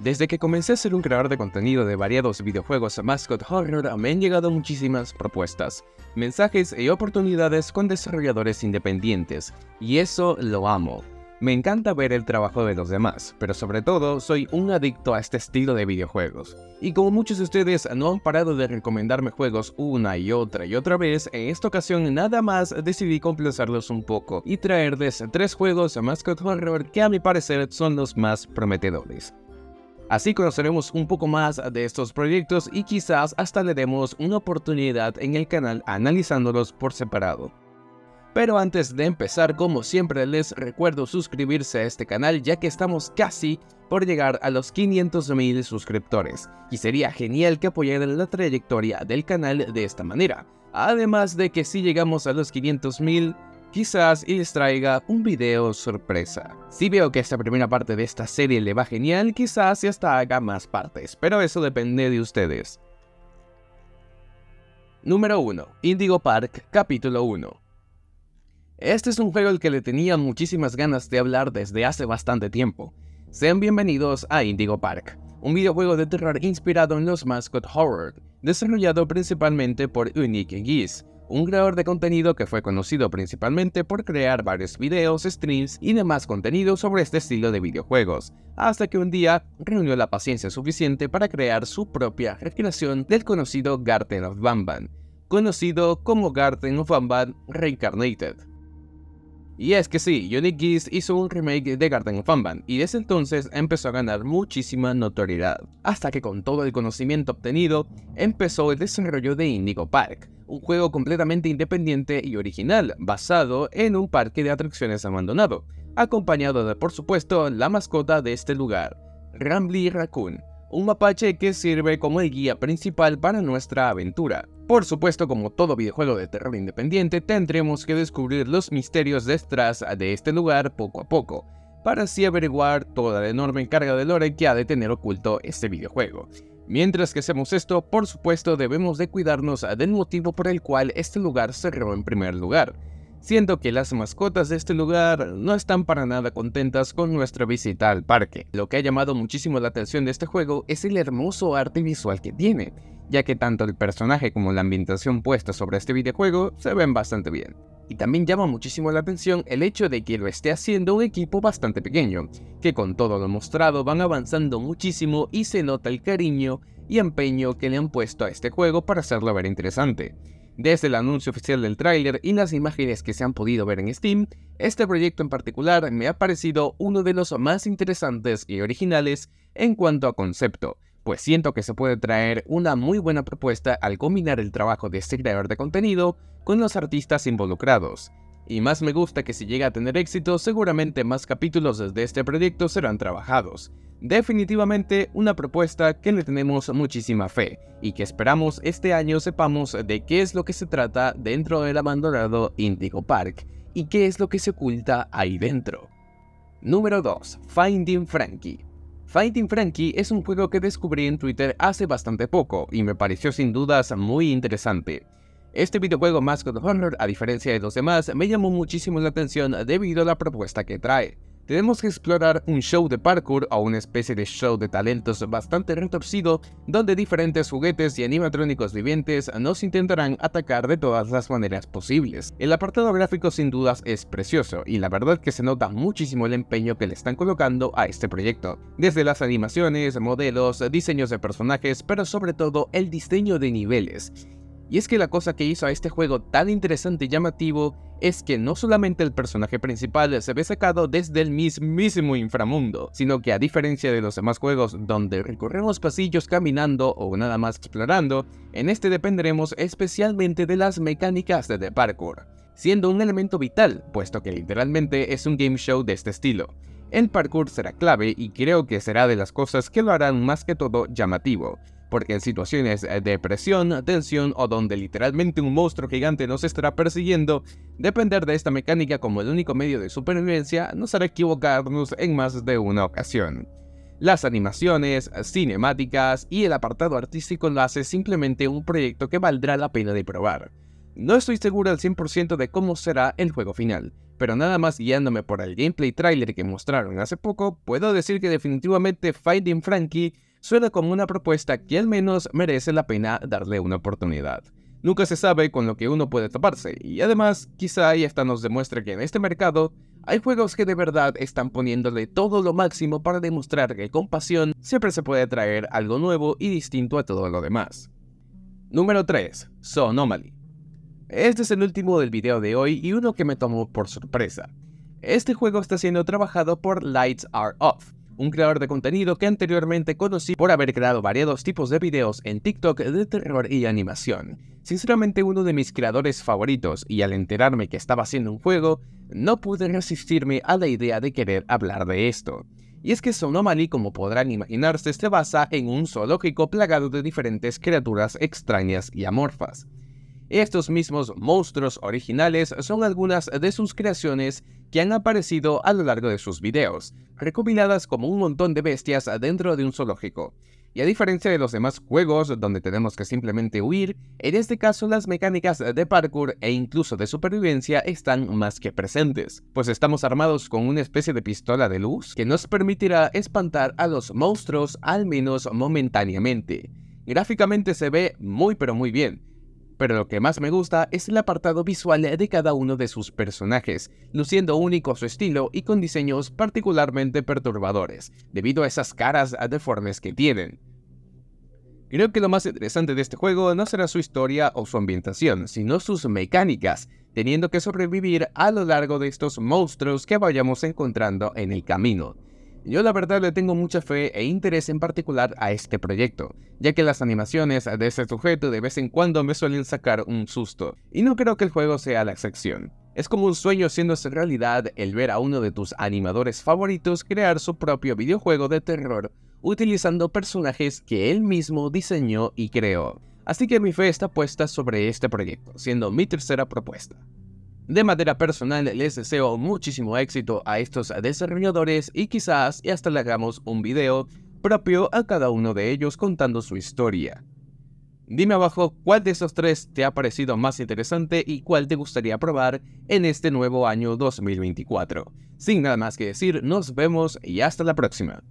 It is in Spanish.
Desde que comencé a ser un creador de contenido de variados videojuegos Mascot Horror, ah, me han llegado muchísimas propuestas, mensajes y oportunidades con desarrolladores independientes, y eso lo amo. Me encanta ver el trabajo de los demás, pero sobre todo soy un adicto a este estilo de videojuegos. Y como muchos de ustedes no han parado de recomendarme juegos una y otra y otra vez, en esta ocasión nada más decidí complacerlos un poco y traerles tres juegos a Mascot Horror que a mi parecer son los más prometedores. Así conoceremos un poco más de estos proyectos y quizás hasta le demos una oportunidad en el canal analizándolos por separado. Pero antes de empezar, como siempre les recuerdo suscribirse a este canal ya que estamos casi por llegar a los 500.000 suscriptores y sería genial que apoyaran la trayectoria del canal de esta manera. Además de que si llegamos a los 500.000 quizás les traiga un video sorpresa. Si veo que esta primera parte de esta serie le va genial, quizás y hasta haga más partes, pero eso depende de ustedes. Número 1. Indigo Park, capítulo 1. Este es un juego al que le tenía muchísimas ganas de hablar desde hace bastante tiempo. Sean bienvenidos a Indigo Park, un videojuego de terror inspirado en los Mascot Horror, desarrollado principalmente por Unique Geese, un creador de contenido que fue conocido principalmente por crear varios videos, streams y demás contenido sobre este estilo de videojuegos, hasta que un día reunió la paciencia suficiente para crear su propia recreación del conocido Garden of Bamban, conocido como Garden of Bamban Reincarnated. Y es que sí, Unique Geese hizo un remake de Garden of Funban y desde entonces empezó a ganar muchísima notoriedad, hasta que con todo el conocimiento obtenido empezó el desarrollo de Indigo Park, un juego completamente independiente y original, basado en un parque de atracciones abandonado, acompañado de por supuesto la mascota de este lugar, Rambly Raccoon, un mapache que sirve como el guía principal para nuestra aventura. Por supuesto, como todo videojuego de terror independiente, tendremos que descubrir los misterios detrás de este lugar poco a poco, para así averiguar toda la enorme carga de lore que ha de tener oculto este videojuego. Mientras que hacemos esto, por supuesto debemos de cuidarnos del motivo por el cual este lugar cerró en primer lugar, siendo que las mascotas de este lugar no están para nada contentas con nuestra visita al parque. Lo que ha llamado muchísimo la atención de este juego es el hermoso arte visual que tiene, ya que tanto el personaje como la ambientación puesta sobre este videojuego se ven bastante bien. Y también llama muchísimo la atención el hecho de que lo esté haciendo un equipo bastante pequeño, que con todo lo mostrado van avanzando muchísimo y se nota el cariño y empeño que le han puesto a este juego para hacerlo ver interesante. Desde el anuncio oficial del tráiler y las imágenes que se han podido ver en Steam, este proyecto en particular me ha parecido uno de los más interesantes y originales en cuanto a concepto, pues siento que se puede traer una muy buena propuesta al combinar el trabajo de este creador de contenido con los artistas involucrados. Y más me gusta que si llega a tener éxito, seguramente más capítulos desde este proyecto serán trabajados. Definitivamente una propuesta que le tenemos muchísima fe y que esperamos este año sepamos de qué es lo que se trata dentro del abandonado Indigo Park y qué es lo que se oculta ahí dentro. Número 2. Finding Frankie. Fighting Frankie es un juego que descubrí en Twitter hace bastante poco y me pareció sin dudas muy interesante. Este videojuego Mask of Honor, a diferencia de los demás, me llamó muchísimo la atención debido a la propuesta que trae tenemos que explorar un show de parkour o una especie de show de talentos bastante retorcido donde diferentes juguetes y animatrónicos vivientes nos intentarán atacar de todas las maneras posibles. El apartado gráfico sin dudas es precioso y la verdad que se nota muchísimo el empeño que le están colocando a este proyecto, desde las animaciones, modelos, diseños de personajes, pero sobre todo el diseño de niveles y es que la cosa que hizo a este juego tan interesante y llamativo es que no solamente el personaje principal se ve sacado desde el mismísimo inframundo, sino que a diferencia de los demás juegos donde recorremos pasillos caminando o nada más explorando, en este dependeremos especialmente de las mecánicas de The parkour, siendo un elemento vital, puesto que literalmente es un game show de este estilo. El parkour será clave y creo que será de las cosas que lo harán más que todo llamativo, porque en situaciones eh, de presión, tensión o donde literalmente un monstruo gigante nos estará persiguiendo, depender de esta mecánica como el único medio de supervivencia nos hará equivocarnos en más de una ocasión. Las animaciones, cinemáticas y el apartado artístico lo hace simplemente un proyecto que valdrá la pena de probar. No estoy seguro al 100% de cómo será el juego final, pero nada más guiándome por el gameplay trailer que mostraron hace poco, puedo decir que definitivamente Fighting Frankie suena como una propuesta que al menos merece la pena darle una oportunidad. Nunca se sabe con lo que uno puede taparse y además quizá esta nos demuestre que en este mercado hay juegos que de verdad están poniéndole todo lo máximo para demostrar que con pasión siempre se puede traer algo nuevo y distinto a todo lo demás. Número 3. Sonomaly Este es el último del video de hoy y uno que me tomó por sorpresa. Este juego está siendo trabajado por Lights Are Off, un creador de contenido que anteriormente conocí por haber creado variados tipos de videos en TikTok de terror y animación. Sinceramente uno de mis creadores favoritos y al enterarme que estaba haciendo un juego, no pude resistirme a la idea de querer hablar de esto. Y es que Sonomali, como podrán imaginarse, se basa en un zoológico plagado de diferentes criaturas extrañas y amorfas. Estos mismos monstruos originales son algunas de sus creaciones que han aparecido a lo largo de sus videos, recopiladas como un montón de bestias dentro de un zoológico. Y a diferencia de los demás juegos donde tenemos que simplemente huir, en este caso las mecánicas de parkour e incluso de supervivencia están más que presentes, pues estamos armados con una especie de pistola de luz que nos permitirá espantar a los monstruos al menos momentáneamente. Gráficamente se ve muy pero muy bien, pero lo que más me gusta es el apartado visual de cada uno de sus personajes, luciendo único su estilo y con diseños particularmente perturbadores, debido a esas caras deformes que tienen. Creo que lo más interesante de este juego no será su historia o su ambientación, sino sus mecánicas, teniendo que sobrevivir a lo largo de estos monstruos que vayamos encontrando en el camino. Yo la verdad le tengo mucha fe e interés en particular a este proyecto, ya que las animaciones de este sujeto de vez en cuando me suelen sacar un susto, y no creo que el juego sea la excepción. Es como un sueño siéndose realidad el ver a uno de tus animadores favoritos crear su propio videojuego de terror utilizando personajes que él mismo diseñó y creó. Así que mi fe está puesta sobre este proyecto, siendo mi tercera propuesta. De manera personal, les deseo muchísimo éxito a estos desarrolladores y quizás hasta le hagamos un video propio a cada uno de ellos contando su historia. Dime abajo cuál de esos tres te ha parecido más interesante y cuál te gustaría probar en este nuevo año 2024. Sin nada más que decir, nos vemos y hasta la próxima.